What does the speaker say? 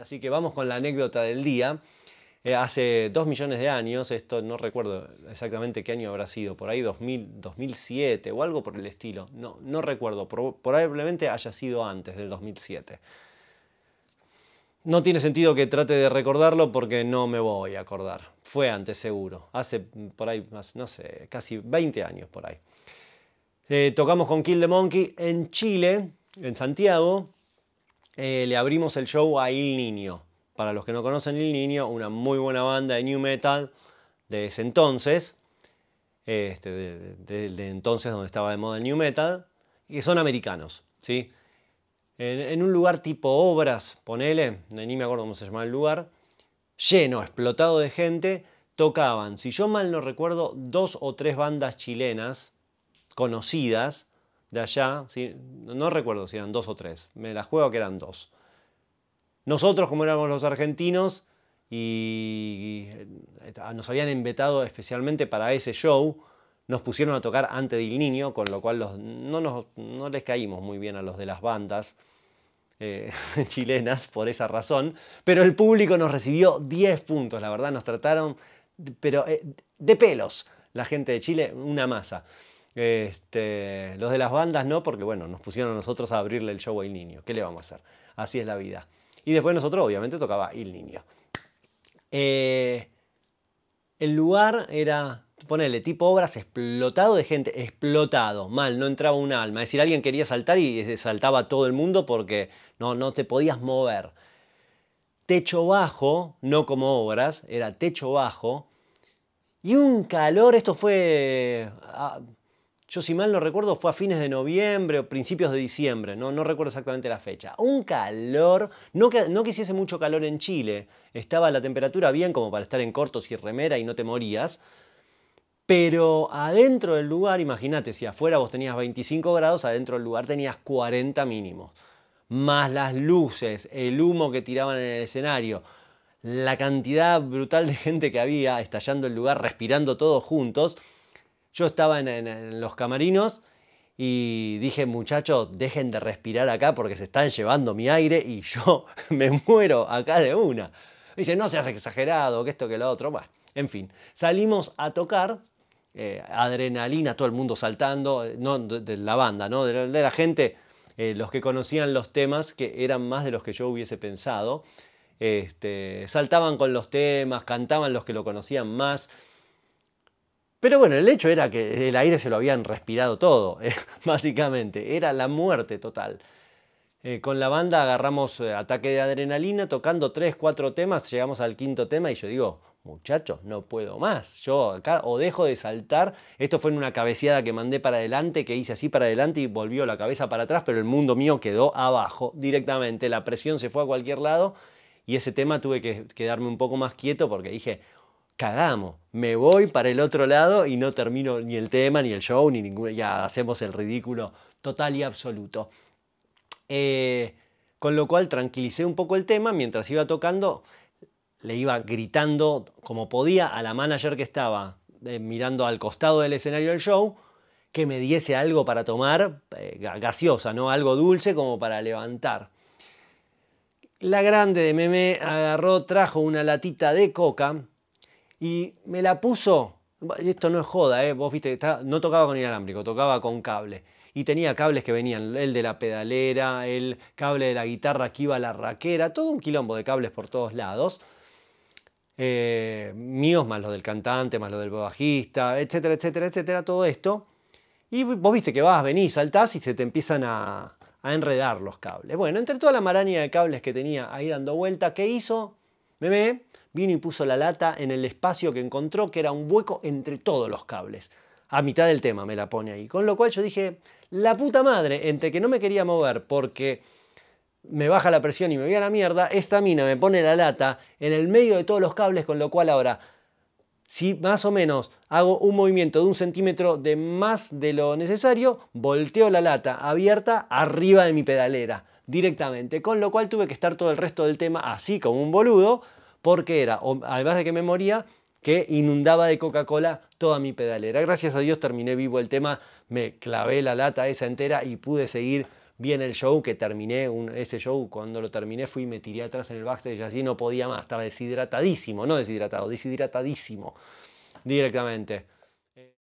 Así que vamos con la anécdota del día. Eh, hace dos millones de años, esto no recuerdo exactamente qué año habrá sido, por ahí 2000, 2007 o algo por el estilo. No, no recuerdo, probablemente haya sido antes del 2007. No tiene sentido que trate de recordarlo porque no me voy a acordar. Fue antes seguro, hace por ahí, no sé, casi 20 años por ahí. Eh, tocamos con Kill the Monkey en Chile, en Santiago, eh, le abrimos el show a Il Niño. Para los que no conocen Il Niño, una muy buena banda de new metal de ese entonces, este, de, entonces donde estaba de moda el new metal, y son americanos, ¿sí? En, en un lugar tipo obras, ponele, ni me acuerdo cómo se llamaba el lugar, lleno, explotado de gente, tocaban, si yo mal no recuerdo, dos o tres bandas chilenas conocidas de allá, no recuerdo si eran dos o tres, me la juego que eran dos. Nosotros, como éramos los argentinos, y nos habían invitado especialmente para ese show, nos pusieron a tocar antes del niño, con lo cual no, nos, no, les caímos muy bien a los de las bandas eh, chilenas por esa razón, pero el público nos recibió 10 puntos, la verdad, nos trataron, pero eh, de pelos, la gente de Chile, una masa. Este, los de las bandas no, porque bueno, nos pusieron a nosotros a abrirle el show a Il niño. ¿Qué le vamos a hacer? Así es la vida. Y después nosotros, obviamente, tocaba el niño. Eh, el lugar era, ponele, tipo obras explotado de gente, explotado, mal, no entraba un alma. Es decir, alguien quería saltar y eh, saltaba todo el mundo porque no, no te podías mover. Techo bajo, no como obras, era techo bajo. Y un calor, esto fue... Ah, yo si mal no recuerdo fue a fines de noviembre o principios de diciembre, no, no recuerdo exactamente la fecha. Un calor, no que, no que hiciese mucho calor en Chile, estaba la temperatura bien como para estar en cortos y remera y no te morías, pero adentro del lugar, imagínate, si afuera vos tenías 25 grados, adentro del lugar tenías 40 mínimos, más las luces, el humo que tiraban en el escenario, la cantidad brutal de gente que había estallando el lugar, respirando todos juntos. Yo estaba en, los camarinos y dije, muchachos, dejen de respirar acá porque se están llevando mi aire y yo me muero acá de una. dice, no seas exagerado, que esto, que lo otro. Bueno, en fin, salimos a tocar, eh, adrenalina, todo el mundo saltando, eh, no de, la banda, de, la gente, eh, los que conocían los temas, que eran más de los que yo hubiese pensado, este, saltaban con los temas, cantaban los que lo conocían más. Pero bueno, el hecho era que el aire se lo habían respirado todo, eh, básicamente. Era la muerte total. Eh, con la banda agarramos eh, ataque de adrenalina, tocando tres, cuatro temas, llegamos al quinto tema y yo digo, muchachos, no puedo más. Yo acá o dejo de saltar. Esto fue en una cabeceada que mandé para adelante, que hice así para adelante y volvió la cabeza para atrás, pero el mundo mío quedó abajo directamente. La presión se fue a cualquier lado y ese tema tuve que quedarme un poco más quieto porque dije, cagamos, me voy para el otro lado y no termino ni el tema, ni el show, ni ninguna, ya hacemos el ridículo total y absoluto. Eh, con lo cual tranquilicé un poco el tema, mientras iba tocando, le iba gritando como podía a la manager que estaba eh, mirando al costado del escenario del show, que me diese algo para tomar, eh, gaseosa, ¿no? Algo dulce como para levantar. La grande de Meme agarró, trajo una latita de coca, y me la puso. Esto no es joda, ¿eh? vos viste, no tocaba con inalámbrico, tocaba con cable. Y tenía cables que venían, el de la pedalera, el cable de la guitarra que iba a la raquera, todo un quilombo de cables por todos lados. Eh, míos más los del cantante, más los del bajista, etcétera, etcétera, etcétera, todo esto. Y vos viste que vas, venís, saltás y se te empiezan a, enredar los cables. Bueno, entre toda la maraña de cables que tenía ahí dando vuelta, ¿qué hizo? ve vino y puso la lata en el espacio que encontró, que era un hueco entre todos los cables. A mitad del tema me la pone ahí. Con lo cual yo dije, la puta madre, entre que no me quería mover porque me baja la presión y me voy a la mierda, esta mina me pone la lata en el medio de todos los cables, con lo cual ahora, si más o menos hago un movimiento de un centímetro de más de lo necesario, volteo la lata abierta arriba de mi pedalera directamente, con lo cual tuve que estar todo el resto del tema así como un boludo, porque era, además de que me moría, que inundaba de Coca-Cola toda mi pedalera. Gracias a Dios terminé vivo el tema, me clavé la lata esa entera y pude seguir bien el show que terminé, un, ese show cuando lo terminé fui y me tiré atrás en el backstage así, no podía más, estaba deshidratadísimo, no deshidratado, deshidratadísimo directamente.